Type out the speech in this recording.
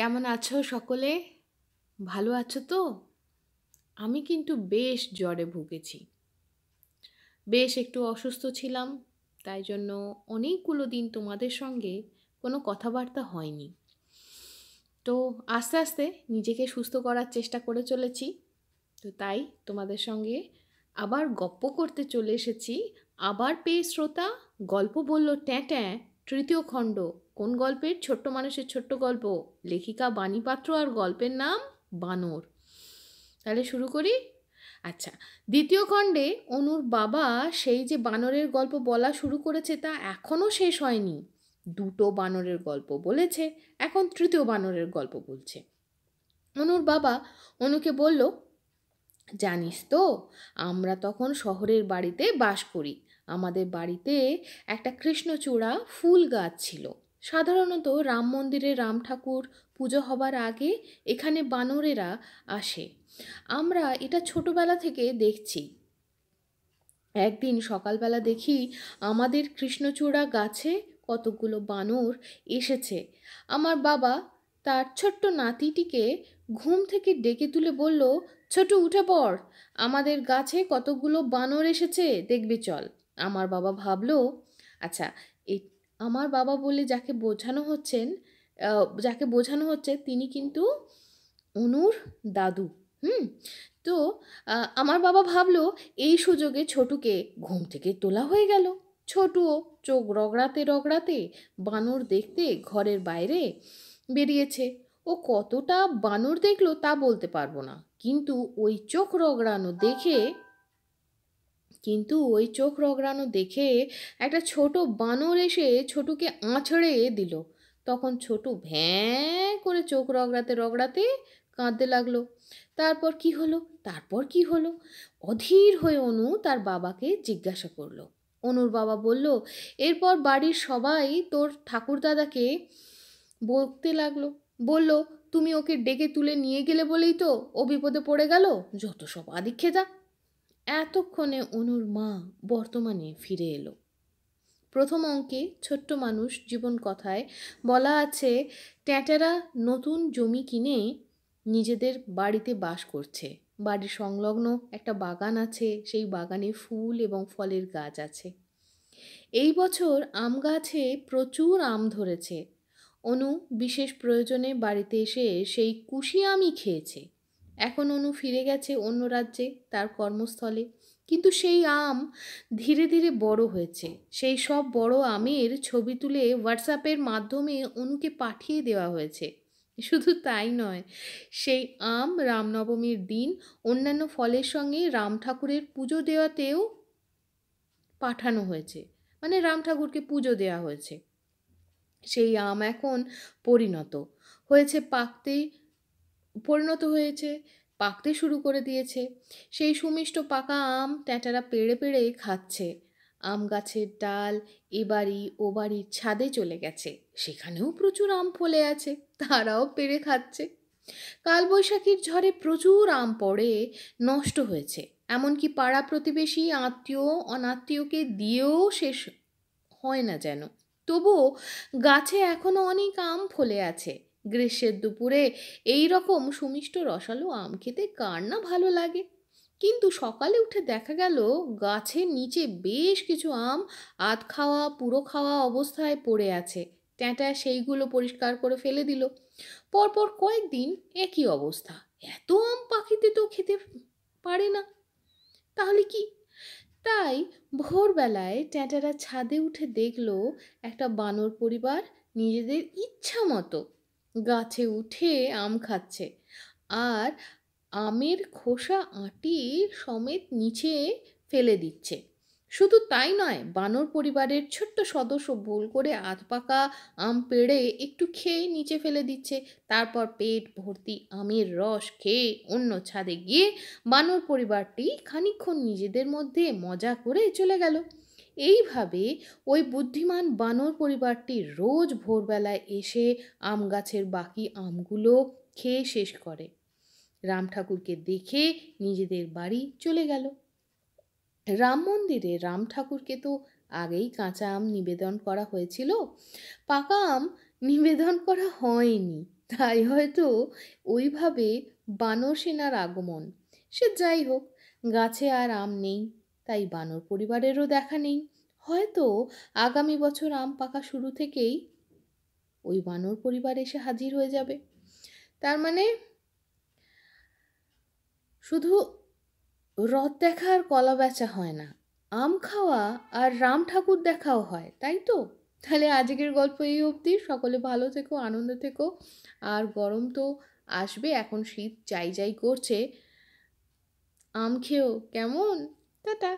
কেমন আছো সকলে ভালো আছো তো আমি কিন্তু বেশ জ্বরে ভুগেছি বেশ একটু অসুস্থ ছিলাম তাই জন্য অনেকগুলো দিন তোমাদের সঙ্গে কোনো কথাবার্তা হয়নি তো আস্তে আস্তে নিজেকে সুস্থ করার চেষ্টা করে চলেছি তো তাই তোমাদের সঙ্গে আবার গপ্প করতে চলে এসেছি আবার পেয়ে শ্রোতা গল্প বলল ট্যাঁ ট্যাঁ তৃতীয় খণ্ড কোন গল্পের ছোট্ট মানুষের ছোট্ট গল্প লেখিকা বাণী পাত্র আর গল্পের নাম বানর তাহলে শুরু করি আচ্ছা দ্বিতীয় খণ্ডে অনুর বাবা সেই যে বানরের গল্প বলা শুরু করেছে তা এখনও শেষ হয়নি দুটো বানরের গল্প বলেছে এখন তৃতীয় বানরের গল্প বলছে অনুর বাবা অনুকে বলল জানিস তো আমরা তখন শহরের বাড়িতে বাস করি আমাদের বাড়িতে একটা কৃষ্ণচূড়া ফুল গাছ ছিল সাধারণত রাম মন্দিরে রাম ঠাকুর পুজো হবার আগে এখানে বানরেরা আসে আমরা এটা ছোটবেলা থেকে দেখছি একদিন সকালবেলা দেখি আমাদের কৃষ্ণচূড়া গাছে কতগুলো বানর এসেছে আমার বাবা তার ছোট্ট নাতিটিকে ঘুম থেকে ডেকে তুলে বলল ছোট উঠে পড় আমাদের গাছে কতগুলো বানর এসেছে দেখবি চল আমার বাবা ভাবলো আচ্ছা এই আমার বাবা বলে যাকে বোঝানো হচ্ছেন যাকে বোঝানো হচ্ছে তিনি কিন্তু অনুর দাদু হুম তো আমার বাবা ভাবলো এই সুযোগে ছোটুকে ঘুম থেকে তোলা হয়ে গেল ছোটুও চোখ রগড়াতে রগড়াতে বানর দেখতে ঘরের বাইরে বেরিয়েছে ও কতটা বানর দেখলো তা বলতে পারবো না কিন্তু ওই চোখ রগড়ানো দেখে কিন্তু ওই চোখ রগড়ানো দেখে একটা ছোট বানর এসে ছোটুকে আঁচড়ে দিল তখন ছোটু ভ্যাঁ করে চোখ রগড়াতে রগড়াতে কাঁদতে লাগলো তারপর কি হলো তারপর কি হলো অধীর হয়ে অনু তার বাবাকে জিজ্ঞাসা করলো অনুর বাবা বলল এরপর বাড়ির সবাই তোর ঠাকুরদাদাকে বলতে লাগলো বলল তুমি ওকে ডেকে তুলে নিয়ে গেলে বলেই তো ও বিপদে পড়ে গেল যত সব আদিক্ষে যা এতক্ষণে অনুর মা বর্তমানে ফিরে এলো প্রথম অঙ্কে ছোট্ট মানুষ জীবন কথায় বলা আছে ট্যাটারা নতুন জমি কিনে নিজেদের বাড়িতে বাস করছে বাড়ির সংলগ্ন একটা বাগান আছে সেই বাগানে ফুল এবং ফলের গাছ আছে এই বছর আম গাছে প্রচুর আম ধরেছে অনু বিশেষ প্রয়োজনে বাড়িতে এসে সেই কুশি আমই খেয়েছে এখন অনু ফিরে গেছে অন্য রাজ্যে তার কর্মস্থলে কিন্তু সেই আম ধীরে ধীরে বড় হয়েছে সেই সব বড় আমের ছবি তুলে হোয়াটসঅ্যাপের মাধ্যমে অনুকে পাঠিয়ে দেওয়া হয়েছে শুধু তাই নয় সেই আম রামনবমীর দিন অন্যান্য ফলের সঙ্গে রাম ঠাকুরের পুজো দেওয়াতেও পাঠানো হয়েছে মানে রাম ঠাকুরকে পুজো দেওয়া হয়েছে সেই আম এখন পরিণত হয়েছে পাকতে পরিণত হয়েছে পাকতে শুরু করে দিয়েছে সেই সুমিষ্ট পাকা আম ট্যাঁটারা পেড়ে পেড়ে খাচ্ছে আম গাছের ডাল এবাড়ি ও বাড়ির ছাদে চলে গেছে সেখানেও প্রচুর আম ফলে আছে তারাও পেড়ে খাচ্ছে কালবৈশাখীর ঝড়ে প্রচুর আম পড়ে নষ্ট হয়েছে এমনকি পাড়া প্রতিবেশী আত্মীয় অনাত্মীয়কে দিয়েও শেষ হয় না যেন তবুও গাছে এখনও অনেক আম ফলে আছে গ্রীষ্মের দুপুরে এই রকম সুমিষ্ট রসালো আম খেতে কার না ভালো লাগে কিন্তু সকালে উঠে দেখা গেল গাছের নিচে বেশ কিছু আম আধ খাওয়া পুরো খাওয়া অবস্থায় পড়ে আছে ট্যাঁটা সেইগুলো পরিষ্কার করে ফেলে দিল পরপর কয়েকদিন একই অবস্থা এত আম পাখিতে তো খেতে পারে না তাহলে কি তাই ভোরবেলায় ট্যাঁটারা ছাদে উঠে দেখল একটা বানর পরিবার নিজেদের ইচ্ছা মতো গাছে উঠে আম খাচ্ছে আর আমের খোসা আঁটি সমেত নিচে ফেলে দিচ্ছে শুধু তাই নয় বানর পরিবারের ছোট্ট সদস্য ভুল করে আধ পাকা আম পেড়ে একটু খেয়ে নিচে ফেলে দিচ্ছে তারপর পেট ভর্তি আমের রস খেয়ে অন্য ছাদে গিয়ে বানর পরিবারটি খানিক্ষণ নিজেদের মধ্যে মজা করে চলে গেল এইভাবে ওই বুদ্ধিমান বানর পরিবারটি রোজ ভোরবেলায় এসে আম গাছের বাকি আমগুলো খেয়ে শেষ করে রাম ঠাকুরকে দেখে নিজেদের বাড়ি চলে গেল রাম মন্দিরে রাম ঠাকুরকে তো আগেই কাঁচা আম নিবেদন করা হয়েছিল পাকা আম নিবেদন করা হয়নি তাই হয়তো ওইভাবে বানর সেনার আগমন সে যাই হোক গাছে আর আম নেই তাই বানর পরিবারেরও দেখা নেই হয়তো আগামী বছর আম পাকা শুরু থেকেই ওই বানর পরিবার এসে হাজির হয়ে যাবে তার মানে শুধু রথ দেখা আর কলা বেচা হয় না আম খাওয়া আর রাম ঠাকুর দেখাও হয় তাই তো তাহলে আজকের গল্প এই অবধি সকলে ভালো থেকো আনন্দ থেকো আর গরম তো আসবে এখন শীত যাই যাই করছে আম খেয়েও কেমন Ta-ta!